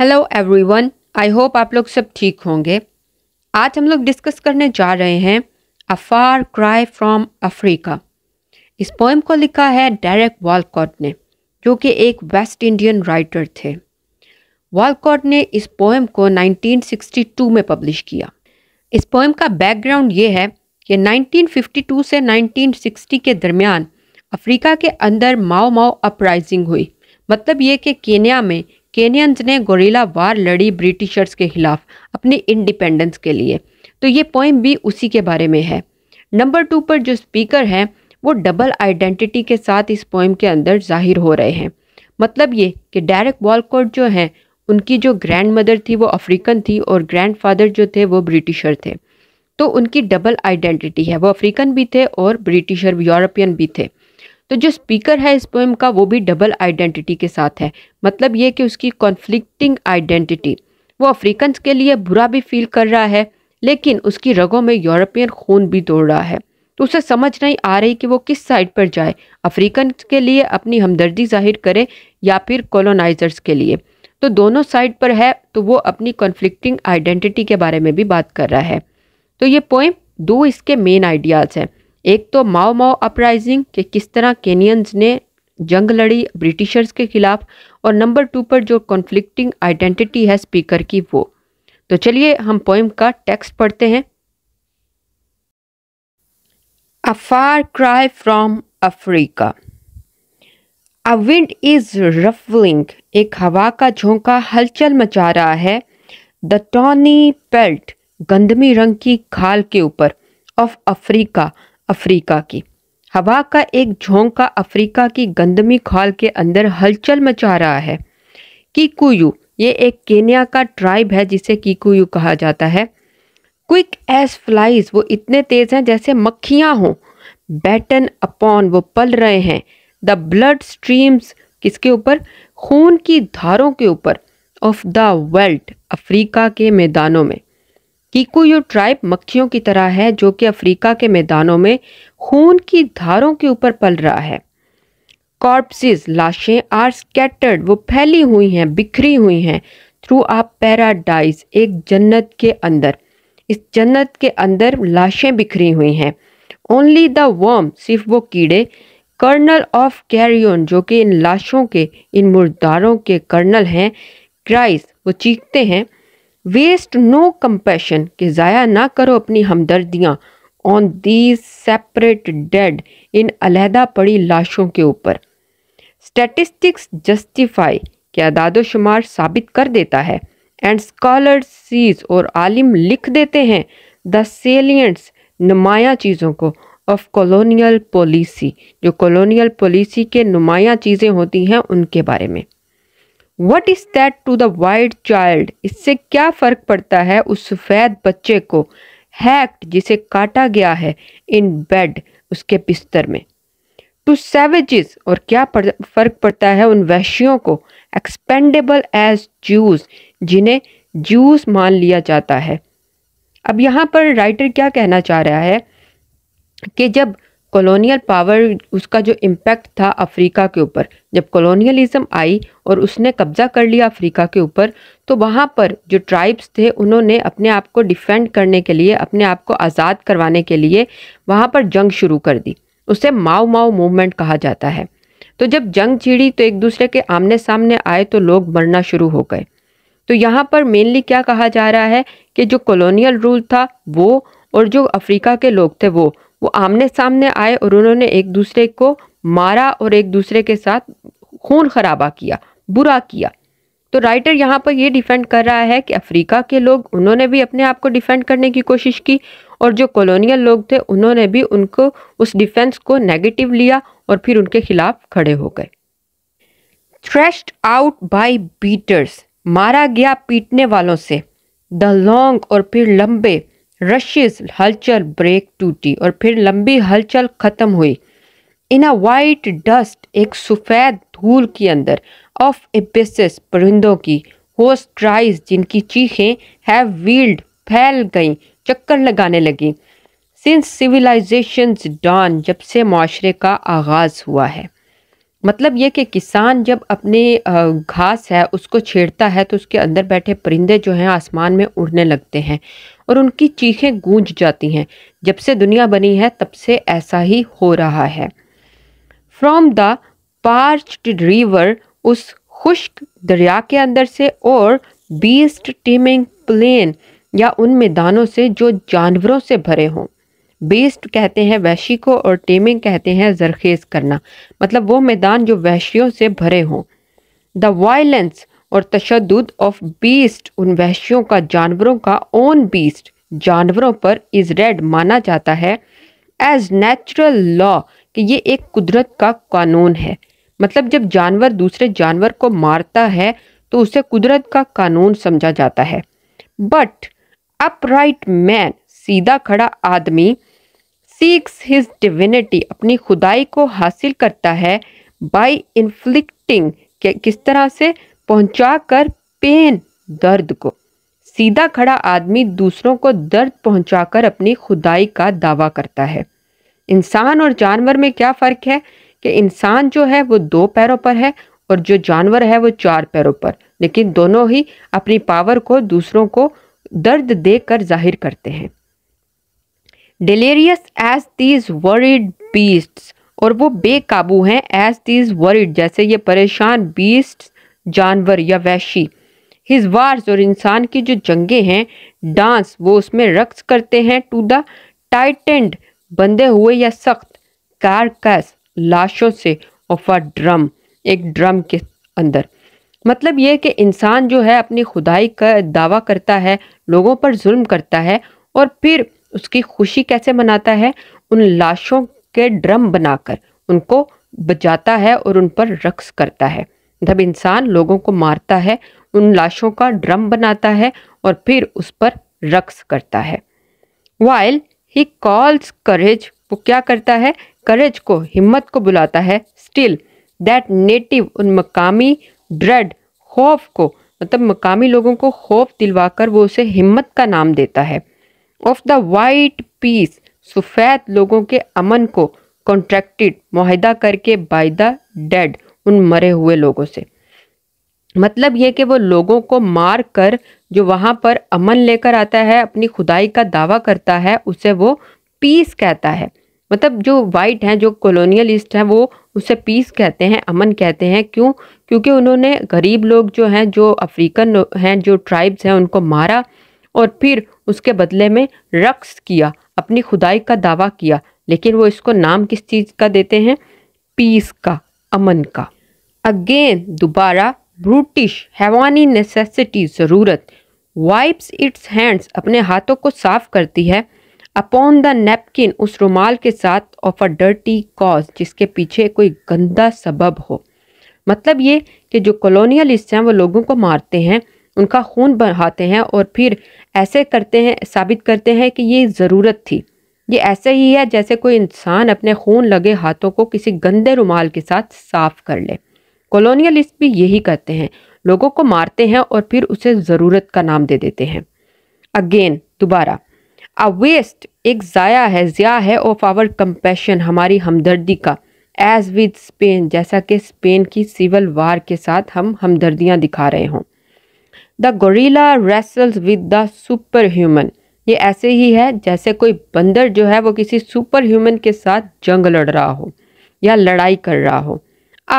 hello everyone I hope आप लोग सब ठीक होंगे आज हम लोग डिस्कस करने जा रहे हैं a far cry from Africa इस पोएम को लिखा है डायरेक्ट वॉलकॉट ने जो कि एक वेस्ट इंडियन राइटर थे वॉलकॉट ने इस पोएम को 1962 में पब्लिश किया इस पोएम का बैकग्राउंड ये है कि 1952 से 1960 के दरमियान अफ्रीका के अंदर माओ माओ अपराइजिंग हुई मतलब ये कि केन्या में केनियंस ने गोरीला वार लड़ी ब्रिटिशर्स के खिलाफ अपने इंडिपेंडेंस के लिए तो ये पोइम भी उसी के बारे में है नंबर टू पर जो स्पीकर हैं वो डबल आइडेंटिटी के साथ इस पोइम के अंदर जाहिर हो रहे हैं मतलब ये कि डायरेक्ट वॉलकोट जो हैं उनकी जो ग्रैंड मदर थी वो अफ्रीकन थी और ग्रैंडफादर जो थे वो ब्रिटिशर थे तो उनकी डबल आइडेंटिटी है वो अफ्रीकन भी थे और ब्रिटिशर यूरोपियन भी थे तो जो स्पीकर है इस पोएम का वो भी डबल आइडेंटिटी के साथ है मतलब ये कि उसकी कॉन्फ्लिक्टिंग आइडेंटिटी वो अफ्रीकन के लिए बुरा भी फील कर रहा है लेकिन उसकी रगों में यूरोपियन खून भी दौड़ रहा है तो उसे समझ नहीं आ रही कि वो किस साइड पर जाए अफ्रीकन के लिए अपनी हमदर्दी जाहिर करे या फिर कॉलोनाइजर्स के लिए तो दोनों साइड पर है तो वो अपनी कॉन्फ्लिक्टिंग आइडेंटिटी के बारे में भी बात कर रहा है तो ये पोइम दो इसके मेन आइडियाज़ हैं एक तो माओ माओ अपराइजिंग के किस तरह केनियंस ने जंग लड़ी ब्रिटिशर्स के ख़िलाफ़ और नंबर टू पर जो कॉन्फ्लिक्टिंग आइडेंटिटी है स्पीकर की वो तो चलिए हम पोइम का टेक्स्ट पढ़ते हैं a far cry from Africa a wind is ruffling एक हवा का झोंका हलचल मचा रहा है द टॉनी पेल्ट गंदमी रंग की खाल के ऊपर ऑफ अफ्रीका अफ्रीका की हवा का एक झोंका अफ्रीका की गंदमी खाल के अंदर हलचल मचा रहा है कीकुयू ये एक केन्या का ट्राइब है जिसे कीकुयू कहा जाता है क्विक एस फ्लाइज वो इतने तेज़ हैं जैसे मक्खियाँ हों बैटन अपॉन वो पल रहे हैं द ब्लड स्ट्रीम्स किसके ऊपर खून की धारों के ऊपर ऑफ द वेल्ट अफ्रीका के मैदानों में यू ट्राइब मक्खियों की तरह है जो कि अफ्रीका के मैदानों में खून की धारों के ऊपर पल रहा है कॉर्पसिस लाशें आर स्कैटर्ड वो फैली हुई हैं बिखरी हुई हैं थ्रू आ पैराडाइज एक जन्नत के अंदर इस जन्नत के अंदर लाशें बिखरी हुई हैं ओनली द वर्म सिर्फ वो कीड़े कर्नल ऑफ कैरियन जो कि इन लाशों के इन मुर्दारों के कर्नल हैं क्राइस वो चीखते हैं वेस्ट नो कंपैशन कि ज़ाया ना करो अपनी हमदर्दियाँ ऑन दीज सेपरेट डेड इन अलहदा पड़ी लाशों के ऊपर स्टैटिस्टिक्स जस्टिफाई के शुमार साबित कर देता है एंड स्कॉलर सीज और आलिम लिख देते हैं द सेलियंट्स नुमाया चीज़ों को ऑफ कॉलोनियल पॉलिसी जो कॉलोनियल पॉलिसी के नुमाया चीज़ें होती हैं उनके बारे में what is that to the white child इससे क्या फ़र्क पड़ता है उस सफ़ेद बच्चे को हैक्ट जिसे काटा गया है इन बेड उसके बिस्तर में टू सेवेजेस और क्या फ़र्क पड़ता है उन वैश्यों को एक्सपेंडेबल एज जूस जिन्हें जूस मान लिया जाता है अब यहाँ पर राइटर क्या कहना चाह रहा है कि जब कॉलोनियल पावर उसका जो इम्पैक्ट था अफ्रीका के ऊपर जब कॉलोनियलिज्म आई और उसने कब्जा कर लिया अफ्रीका के ऊपर तो वहाँ पर जो ट्राइब्स थे उन्होंने अपने आप को डिफेंड करने के लिए अपने आप को आज़ाद करवाने के लिए वहाँ पर जंग शुरू कर दी उसे माओ माओ मूवमेंट कहा जाता है तो जब जंग छिड़ी तो एक दूसरे के आमने सामने आए तो लोग मरना शुरू हो गए तो यहाँ पर मेनली क्या कहा जा रहा है कि जो कॉलोनियल रूल था वो और जो अफ्रीका के लोग थे वो वो आमने सामने आए और उन्होंने एक दूसरे को मारा और एक दूसरे के साथ खून खराबा किया बुरा किया तो राइटर यहाँ पर यह डिफेंड कर रहा है कि अफ्रीका के लोग उन्होंने भी अपने आप को डिफेंड करने की कोशिश की और जो कॉलोनियल लोग थे उन्होंने भी उनको उस डिफेंस को नेगेटिव लिया और फिर उनके खिलाफ खड़े हो गए थ्रेस्ड आउट बाय बीटर्स मारा गया पीटने वालों से द लॉन्ग और फिर लंबे रशीज हलचल ब्रेक टूटी और फिर लंबी हलचल ख़त्म हुई इन अ वाइट डस्ट एक सफ़ेद धूल के अंदर ऑफ एबिसिस परिंदों की होस्ट ट्राइज जिनकी चीखें हैव वील्ड फैल गई चक्कर लगाने लगी सिंस सिविलाइजेशन डॉन जब से माशरे का आगाज़ हुआ है मतलब यह कि किसान जब अपने घास है उसको छेड़ता है तो उसके अंदर बैठे परिंदे जो हैं आसमान में उड़ने लगते हैं और उनकी चीखें गूंज जाती हैं जब से दुनिया बनी है तब से ऐसा ही हो रहा है फ्रॉम द पार्च्ड रिवर उस खुश्क दरिया के अंदर से और बीस्ट टीमिंग प्लेन या उन मैदानों से जो जानवरों से भरे हों बेस्ट कहते हैं वैशी को और टेमिंग कहते हैं जरखेज करना मतलब वो मैदान जो वैशियों से भरे हों द वायलेंस और तशद ऑफ बीस्ट उन वहशियों का जानवरों का ओन बीस्ट जानवरों पर इज रेड माना जाता है एज नेचुरल लॉ कि ये एक कुदरत का कानून है मतलब जब जानवर दूसरे जानवर को मारता है तो उसे कुदरत का कानून समझा जाता है बट अपराइट मैन सीधा खड़ा आदमी सीक्स हिज डिविनिटी अपनी खुदाई को हासिल करता है बाई इन्फ्लिक्टिंग किस तरह से पहुंचा कर पेन दर्द को सीधा खड़ा आदमी दूसरों को दर्द पहुंचाकर अपनी खुदाई का दावा करता है इंसान और जानवर में क्या फ़र्क है कि इंसान जो है वो दो पैरों पर है और जो जानवर है वो चार पैरों पर लेकिन दोनों ही अपनी पावर को दूसरों को दर्द देकर जाहिर करते हैं delirious as these worried beasts और वो बेकाबू हैं एज दीज वर्ड जैसे ये परेशान बीस्ट्स जानवर या वैशी हिज वार्स और इंसान की जो जंगे हैं डांस वो उसमें रक्स करते हैं टू द टाइटेंड बंधे हुए या सख्त कारकस लाशों से ऑफ अ ड्रम एक ड्रम के अंदर मतलब यह कि इंसान जो है अपनी खुदाई का दावा करता है लोगों पर जुल्म करता है और फिर उसकी खुशी कैसे मनाता है उन लाशों के ड्रम बनाकर उनको बजाता है और उन पर रक्स करता है जब इंसान लोगों को मारता है उन लाशों का ड्रम बनाता है और फिर उस पर रक्स करता है वाइल ही कॉल्स करेज वो क्या करता है करेज को हिम्मत को बुलाता है स्टिल दैट नेटिव उन मकामी ड्रेड खौफ को मतलब मकामी लोगों को खौफ दिलवाकर वो उसे हिम्मत का नाम देता है ऑफ द वाइट पीस सफ़ेद लोगों के अमन को कॉन्ट्रैक्टेड माहिदा करके बाय द डेड उन मरे हुए लोगों से मतलब यह कि वो लोगों को मार कर जो वहाँ पर अमन लेकर आता है अपनी खुदाई का दावा करता है उसे वो पीस कहता है मतलब जो वाइट हैं जो कॉलोनियलिस्ट हैं वो उसे पीस कहते हैं अमन कहते हैं क्यों क्योंकि उन्होंने गरीब लोग जो हैं जो अफ्रीकन हैं जो ट्राइब्स हैं उनको मारा और फिर उसके बदले में रक्स किया अपनी खुदाई का दावा किया लेकिन वो इसको नाम किस चीज़ का देते हैं पीस का अमन का अगेन दोबारा ब्रूटिश हैवानी नेसेसिटी ज़रूरत वाइप्स इट्स हैंड्स अपने हाथों को साफ करती है अपॉन द नेपकिन उस रुमाल के साथ ऑफ अ डर्टी कॉज जिसके पीछे कोई गंदा सबब हो मतलब ये कि जो कॉलोनियलिस्ट हैं वो लोगों को मारते हैं उनका खून बहाते हैं और फिर ऐसे करते हैं साबित करते हैं कि ये ज़रूरत थी ये ऐसे ही है जैसे कोई इंसान अपने खून लगे हाथों को किसी गंदे रुमाल के साथ साफ कर ले कॉलोनियलिस्ट भी यही करते हैं लोगों को मारते हैं और फिर उसे ज़रूरत का नाम दे देते हैं अगेन दोबारा अ वेस्ट एक ज़ाया है ज़िया है ऑफ आवर कंपेशन हमारी हमदर्दी का एज़ विद स्पेन जैसा कि स्पेन की सिविल वार के साथ हम हमदर्दियाँ दिखा रहे हों the gorilla wrestles with the super human ये ऐसे ही है जैसे कोई बंदर जो है वो किसी सुपर ह्यूमन के साथ जंग लड़ रहा हो या लड़ाई कर रहा हो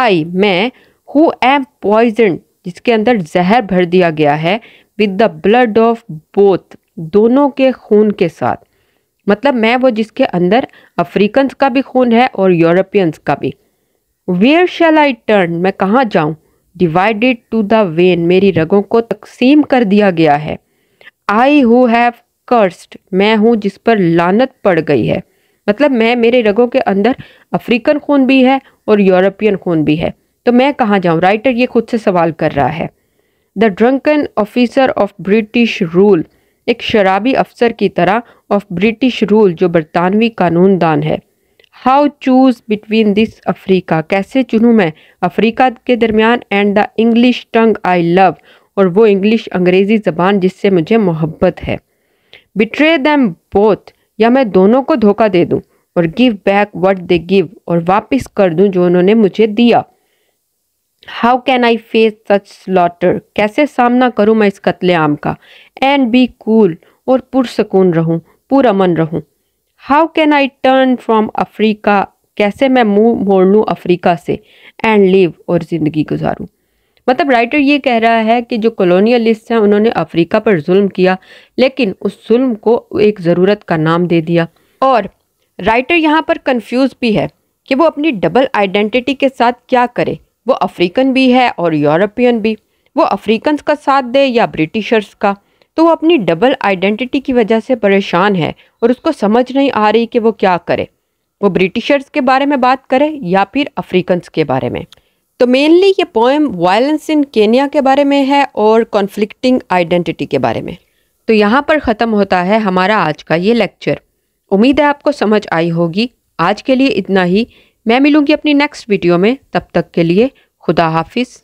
आई मैं हु एम पॉइजन जिसके अंदर जहर भर दिया गया है with the blood of both दोनों के खून के साथ मतलब मैं वो जिसके अंदर अफ्रीकन का भी खून है और यूरोपियंस का भी वेयर शेल आई टर्न मैं कहाँ जाऊँ डिवाइडेड टू द वेन मेरी रगों को तकसीम कर दिया गया है आई हु हैव कर्स्ड मैं हूँ जिस पर लानत पड़ गई है मतलब मैं मेरे रगों के अंदर अफ्रीकन खून भी है और यूरोपियन खून भी है तो मैं कहाँ जाऊँ राइटर ये खुद से सवाल कर रहा है the drunken officer of British rule एक शराबी अफसर की तरह ऑफ ब्रिटिश रूल जो बरतानवी कानून दान है how choose between this Africa कैसे चुनूँ मैं अफ्रीका के दरमियान and the English tongue I love और वो इंग्लिश अंग्रेज़ी ज़बान जिससे मुझे मोहब्बत है बिट्रे दैम बोथ या मैं दोनों को धोखा दे दूँ और give back what they give और वापस कर दूँ जो उन्होंने मुझे दिया how can I face such slaughter कैसे सामना करूं मैं इस कत्लेआम का एंड बी कूल और पुरसकून रहूं मन रहूं how can I turn from Africa कैसे मैं मुंह मोड़ लूँ अफ्रीका से एंड लिव और ज़िंदगी गुजारूँ मतलब राइटर ये कह रहा है कि जो कॉलोनियलिस्ट हैं उन्होंने अफ्रीका पर जुल्म किया लेकिन उस जुल्म को एक ज़रूरत का नाम दे दिया और राइटर यहाँ पर कन्फ्यूज भी है कि वो अपनी डबल आइडेंटिटी के साथ क्या करे वो अफ्रीकन भी है और यूरोपियन भी वो अफ्रीकन का साथ दे या ब्रिटिशर्स का तो वो अपनी डबल आइडेंटिटी की वजह से परेशान है और उसको समझ नहीं आ रही कि वो क्या करे वो ब्रिटिशर्स के बारे में बात करे या फिर अफ्रीकन्स के बारे में तो मेनली ये पोएम वायलेंस इन केनिया के बारे में है और कॉन्फ्लिक्टिंग आइडेंटिटी के बारे में तो यहाँ पर ख़त्म होता है हमारा आज का ये लेक्चर उम्मीद है आपको समझ आई होगी आज के लिए इतना ही मैं मिलूँगी अपनी नेक्स्ट वीडियो में तब तक के लिए खुदा हाफिज़